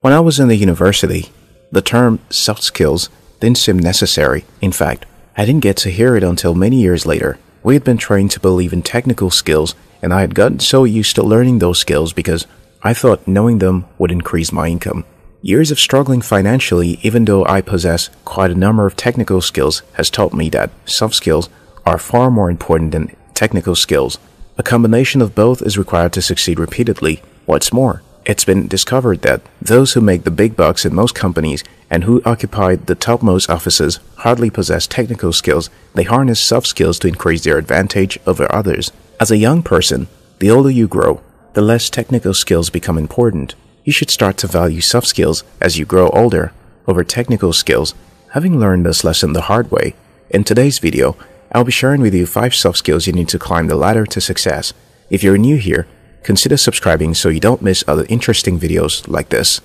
When I was in the university, the term soft skills didn't seem necessary. In fact, I didn't get to hear it until many years later. We had been trained to believe in technical skills, and I had gotten so used to learning those skills because I thought knowing them would increase my income. Years of struggling financially, even though I possess quite a number of technical skills, has taught me that soft skills are far more important than technical skills. A combination of both is required to succeed repeatedly. What's more, it's been discovered that those who make the big bucks in most companies and who occupy the topmost offices hardly possess technical skills, they harness soft skills to increase their advantage over others. As a young person, the older you grow, the less technical skills become important. You should start to value soft skills as you grow older over technical skills, having learned this lesson the hard way. In today's video, I'll be sharing with you 5 soft skills you need to climb the ladder to success. If you're new here, consider subscribing so you don't miss other interesting videos like this.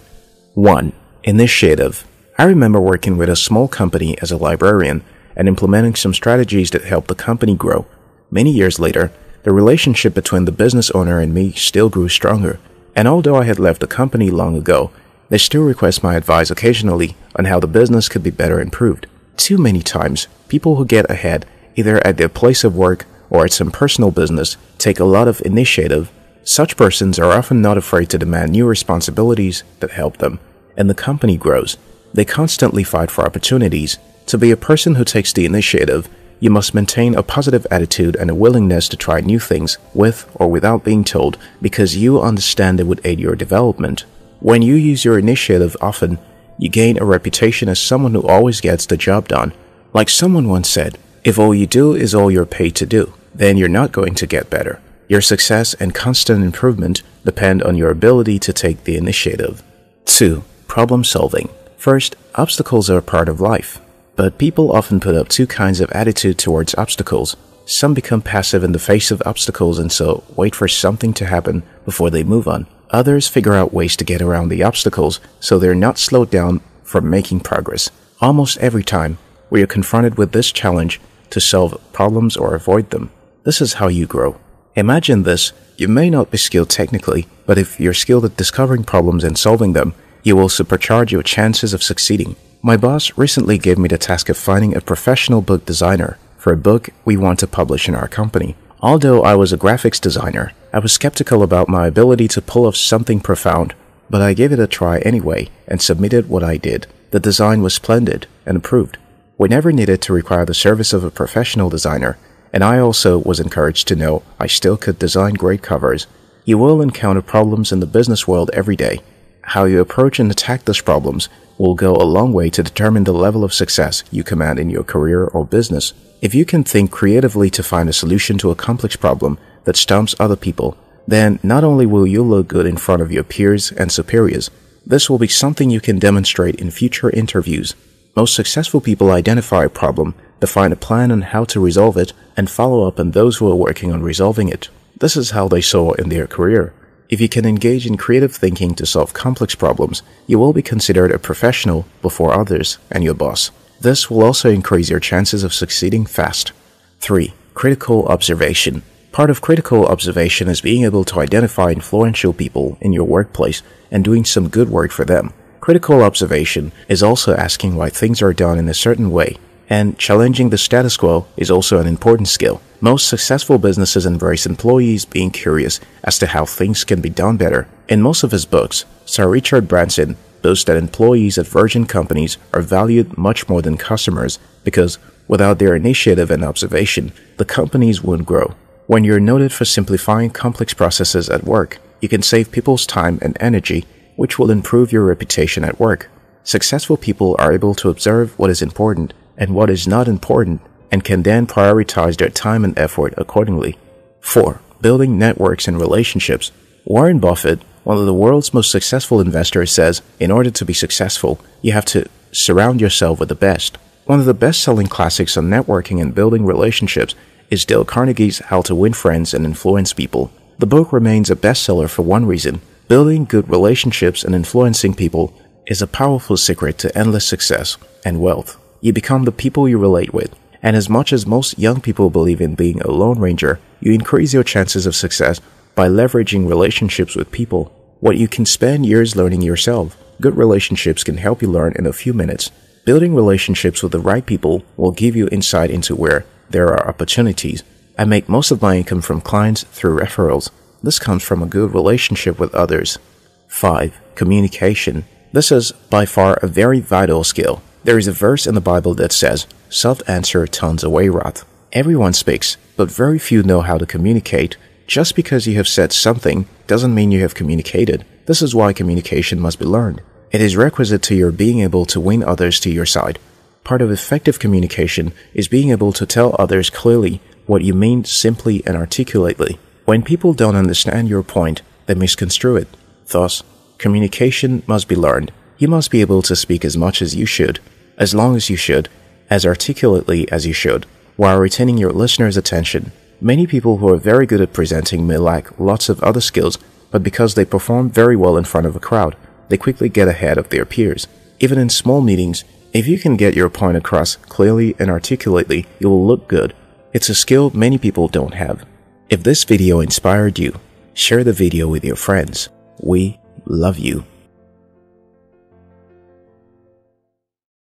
1. Initiative I remember working with a small company as a librarian and implementing some strategies that helped the company grow. Many years later, the relationship between the business owner and me still grew stronger, and although I had left the company long ago, they still request my advice occasionally on how the business could be better improved. Too many times, people who get ahead, either at their place of work or at some personal business, take a lot of initiative such persons are often not afraid to demand new responsibilities that help them, and the company grows. They constantly fight for opportunities. To be a person who takes the initiative, you must maintain a positive attitude and a willingness to try new things with or without being told because you understand it would aid your development. When you use your initiative often, you gain a reputation as someone who always gets the job done. Like someone once said, if all you do is all you're paid to do, then you're not going to get better. Your success and constant improvement depend on your ability to take the initiative. 2. Problem solving. First, obstacles are a part of life. But people often put up two kinds of attitude towards obstacles. Some become passive in the face of obstacles and so wait for something to happen before they move on. Others figure out ways to get around the obstacles so they're not slowed down from making progress. Almost every time, we are confronted with this challenge to solve problems or avoid them. This is how you grow. Imagine this. You may not be skilled technically, but if you're skilled at discovering problems and solving them, you will supercharge your chances of succeeding. My boss recently gave me the task of finding a professional book designer for a book we want to publish in our company. Although I was a graphics designer, I was skeptical about my ability to pull off something profound, but I gave it a try anyway and submitted what I did. The design was splendid and approved. We never needed to require the service of a professional designer and I also was encouraged to know I still could design great covers. You will encounter problems in the business world every day. How you approach and attack those problems will go a long way to determine the level of success you command in your career or business. If you can think creatively to find a solution to a complex problem that stumps other people, then not only will you look good in front of your peers and superiors, this will be something you can demonstrate in future interviews. Most successful people identify a problem define a plan on how to resolve it, and follow up on those who are working on resolving it. This is how they saw in their career. If you can engage in creative thinking to solve complex problems, you will be considered a professional before others and your boss. This will also increase your chances of succeeding fast. 3. Critical observation. Part of critical observation is being able to identify influential people in your workplace and doing some good work for them. Critical observation is also asking why things are done in a certain way and challenging the status quo is also an important skill. Most successful businesses embrace employees being curious as to how things can be done better. In most of his books, Sir Richard Branson boasts that employees at Virgin companies are valued much more than customers because without their initiative and observation, the companies won't grow. When you're noted for simplifying complex processes at work, you can save people's time and energy, which will improve your reputation at work. Successful people are able to observe what is important and what is not important and can then prioritize their time and effort accordingly. 4. Building networks and relationships. Warren Buffett, one of the world's most successful investors, says in order to be successful, you have to surround yourself with the best. One of the best selling classics on networking and building relationships is Dale Carnegie's How to Win Friends and Influence People. The book remains a bestseller for one reason building good relationships and influencing people is a powerful secret to endless success and wealth you become the people you relate with. And as much as most young people believe in being a lone ranger, you increase your chances of success by leveraging relationships with people. What you can spend years learning yourself, good relationships can help you learn in a few minutes. Building relationships with the right people will give you insight into where there are opportunities. I make most of my income from clients through referrals. This comes from a good relationship with others. 5. Communication. This is by far a very vital skill. There is a verse in the Bible that says, Soft answer turns away wrath. Everyone speaks, but very few know how to communicate. Just because you have said something doesn't mean you have communicated. This is why communication must be learned. It is requisite to your being able to win others to your side. Part of effective communication is being able to tell others clearly what you mean simply and articulately. When people don't understand your point, they misconstrue it. Thus, communication must be learned you must be able to speak as much as you should, as long as you should, as articulately as you should, while retaining your listener's attention. Many people who are very good at presenting may lack lots of other skills, but because they perform very well in front of a crowd, they quickly get ahead of their peers. Even in small meetings, if you can get your point across clearly and articulately, you will look good. It's a skill many people don't have. If this video inspired you, share the video with your friends. We love you.